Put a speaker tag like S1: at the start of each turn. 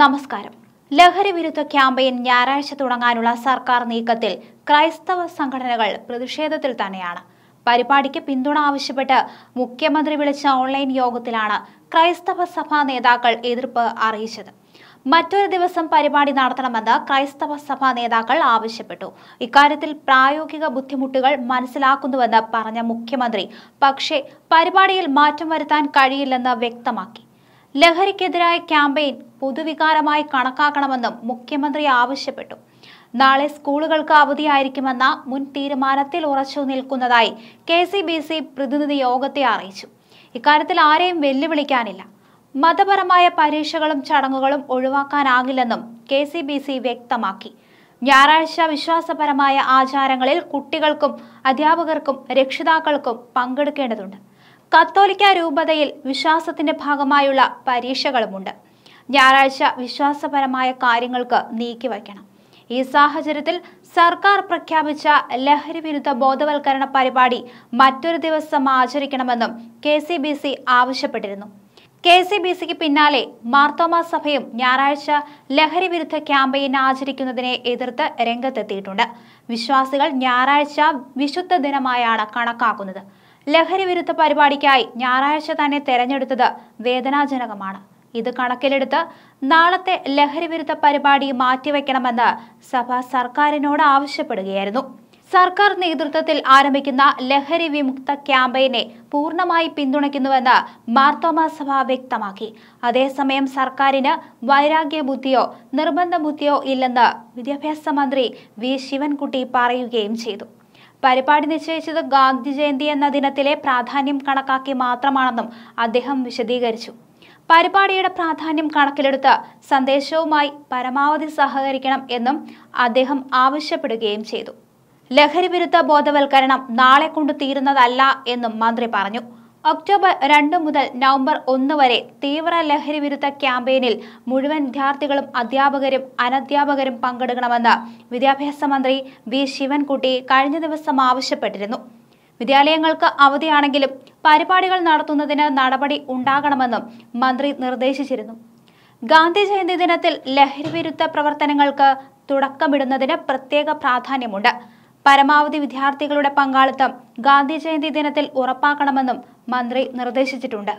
S1: നമസ്കാരം ലഹരി വിരുദ്ധ ക്യാമ്പയിൻ ഞായറാഴ്ച തുടങ്ങാനുള്ള സർക്കാർ നീക്കത്തിൽ ക്രൈസ്തവ സംഘടനകൾ പ്രതിഷേധത്തിൽ തന്നെയാണ് പരിപാടിക്ക് പിന്തുണ ആവശ്യപ്പെട്ട് മുഖ്യമന്ത്രി വിളിച്ച ഓൺലൈൻ യോഗത്തിലാണ് ക്രൈസ്തവ സഭാ നേതാക്കൾ എതിർപ്പ് അറിയിച്ചത് മറ്റൊരു ദിവസം പരിപാടി നടത്തണമെന്ന് ക്രൈസ്തവ സഭാ നേതാക്കൾ ആവശ്യപ്പെട്ടു ഇക്കാര്യത്തിൽ പ്രായോഗിക ബുദ്ധിമുട്ടുകൾ മനസ്സിലാക്കുന്നുവെന്ന് പറഞ്ഞ മുഖ്യമന്ത്രി പക്ഷേ പരിപാടിയിൽ മാറ്റം വരുത്താൻ കഴിയില്ലെന്ന് വ്യക്തമാക്കി ലഹരിക്കെതിരായ ക്യാമ്പയിൻ പൊതുവികാരമായി കണക്കാക്കണമെന്നും മുഖ്യമന്ത്രി ആവശ്യപ്പെട്ടു നാളെ സ്കൂളുകൾക്ക് അവധിയായിരിക്കുമെന്ന മുൻ തീരുമാനത്തിൽ ഉറച്ചു നിൽക്കുന്നതായി കെ സി ബി സി പ്രതിനിധി യോഗത്തെ അറിയിച്ചു ഇക്കാര്യത്തിൽ ആരെയും വെല്ലുവിളിക്കാനില്ല മതപരമായ പരീക്ഷകളും ചടങ്ങുകളും ഒഴിവാക്കാനാകില്ലെന്നും കെ സി ബി സി വ്യക്തമാക്കി ഞായറാഴ്ച വിശ്വാസപരമായ ആചാരങ്ങളിൽ കുട്ടികൾക്കും അധ്യാപകർക്കും രക്ഷിതാക്കൾക്കും പങ്കെടുക്കേണ്ടതുണ്ട് കത്തോലിക്ക രൂപതയിൽ വിശ്വാസത്തിന്റെ ഭാഗമായുള്ള പരീക്ഷകളുമുണ്ട് ഞായറാഴ്ച വിശ്വാസപരമായ കാര്യങ്ങൾക്ക് നീക്കിവയ്ക്കണം ഈ സാഹചര്യത്തിൽ സർക്കാർ പ്രഖ്യാപിച്ച ലഹരി വിരുദ്ധ ബോധവൽക്കരണ പരിപാടി മറ്റൊരു ദിവസം ആചരിക്കണമെന്നും കെ സി ബി സി ആവശ്യപ്പെട്ടിരുന്നു കെ സി ബി സിക്ക് പിന്നാലെ മാർത്തോമ സഭയും ഞായറാഴ്ച ലഹരി വിരുദ്ധ ക്യാമ്പയിൻ ആചരിക്കുന്നതിനെ എതിർത്ത് രംഗത്തെത്തിയിട്ടുണ്ട് വിശ്വാസികൾ ഞായറാഴ്ച വിശുദ്ധ ദിനമായാണ് കണക്കാക്കുന്നത് ലഹരി വിരുദ്ധ പരിപാടിക്കായി ഞായറാഴ്ച തന്നെ തെരഞ്ഞെടുത്തത് വേദനാജനകമാണ് ഇത് കണക്കിലെടുത്ത് നാളത്തെ ലഹരിവിരുദ്ധ പരിപാടി മാറ്റിവെക്കണമെന്ന് സഭ സർക്കാരിനോട് ആവശ്യപ്പെടുകയായിരുന്നു സർക്കാർ നേതൃത്വത്തിൽ ആരംഭിക്കുന്ന ലഹരി വിമുക്ത ക്യാമ്പയിനെ പൂർണ്ണമായി പിന്തുണയ്ക്കുന്നുവെന്ന് മാർത്തോമ സഭ വ്യക്തമാക്കി അതേസമയം സർക്കാരിന് വൈരാഗ്യബുദ്ധിയോ നിർബന്ധബുദ്ധിയോ ഇല്ലെന്ന് വിദ്യാഭ്യാസ മന്ത്രി വി ശിവൻകുട്ടി പറയുകയും ചെയ്തു പരിപാടി നിശ്ചയിച്ചത് ഗാന്ധി ജയന്തി എന്ന ദിനത്തിലെ പ്രാധാന്യം കണക്കാക്കി മാത്രമാണെന്നും അദ്ദേഹം വിശദീകരിച്ചു പരിപാടിയുടെ പ്രാധാന്യം കണക്കിലെടുത്ത് സന്ദേശവുമായി പരമാവധി സഹകരിക്കണം എന്നും അദ്ദേഹം ആവശ്യപ്പെടുകയും ചെയ്തു ലഹരി വിരുദ്ധ ബോധവൽക്കരണം നാളെ കൊണ്ട് തീരുന്നതല്ല എന്നും മന്ത്രി പറഞ്ഞു ഒക്ടോബർ രണ്ട് മുതൽ നവംബർ ഒന്ന് വരെ തീവ്ര ലഹരി വിരുദ്ധ ക്യാമ്പയിനിൽ മുഴുവൻ വിദ്യാർത്ഥികളും അധ്യാപകരും അനധ്യാപകരും പങ്കെടുക്കണമെന്ന് വിദ്യാഭ്യാസ മന്ത്രി വി ശിവൻകുട്ടി കഴിഞ്ഞ ദിവസം ആവശ്യപ്പെട്ടിരുന്നു വിദ്യാലയങ്ങൾക്ക് അവധിയാണെങ്കിലും പരിപാടികൾ നടത്തുന്നതിന് നടപടി ഉണ്ടാകണമെന്നും മന്ത്രി നിർദ്ദേശിച്ചിരുന്നു ഗാന്ധി ജയന്തി ദിനത്തിൽ ലഹരി വിരുദ്ധ പ്രവർത്തനങ്ങൾക്ക് തുടക്കമിടുന്നതിന് പ്രത്യേക പ്രാധാന്യമുണ്ട് പരമാവധി വിദ്യാർത്ഥികളുടെ പങ്കാളിത്തം ഗാന്ധി ജയന്തി ദിനത്തിൽ ഉറപ്പാക്കണമെന്നും മന്ത്രി നിർദ്ദേശിച്ചിട്ടുണ്ട്